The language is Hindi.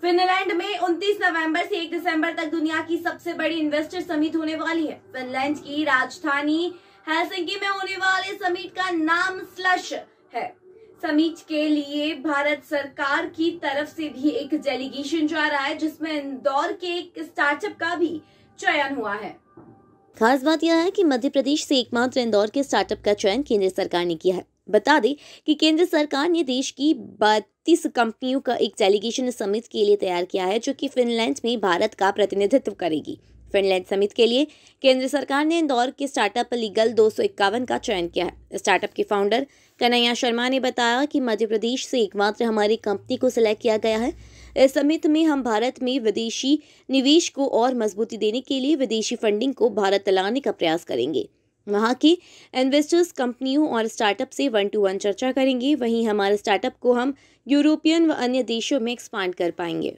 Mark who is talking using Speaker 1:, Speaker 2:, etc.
Speaker 1: फिनलैंड में 29 नवंबर से 1 दिसंबर तक दुनिया की सबसे बड़ी इन्वेस्टर समिट होने वाली है फिनलैंड की राजधानी हेलसिंकी में होने वाले समिट का नाम स्लश है समिट के लिए भारत सरकार की तरफ से भी एक डेलीगेशन जा रहा है जिसमें इंदौर के एक स्टार्टअप का भी चयन हुआ है
Speaker 2: खास बात यह है कि मध्य प्रदेश से एकमात्र इंदौर के स्टार्टअप का चयन केंद्र सरकार ने किया है बता दें कि केंद्र सरकार ने देश की बत्तीस कंपनियों का एक डेलीगेशन समिट के लिए तैयार किया है जो कि फिनलैंड में भारत का प्रतिनिधित्व करेगी फिनलैंड समिट के लिए केंद्र सरकार ने इंदौर के स्टार्टअप लीगल दो का चयन किया है स्टार्टअप के फाउंडर कन्हैया शर्मा ने बताया कि मध्य प्रदेश से एकमात्र हमारी कंपनी को सिलेक्ट किया गया है इस समिट में हम भारत में विदेशी निवेश को और मजबूती देने के लिए विदेशी फंडिंग को भारत लाने का प्रयास करेंगे वहाँ के इन्वेस्टर्स कंपनियों और स्टार्टअप से वन टू वन चर्चा करेंगे वहीं हमारे स्टार्टअप को हम यूरोपियन व अन्य देशों में एक्सपांड कर पाएंगे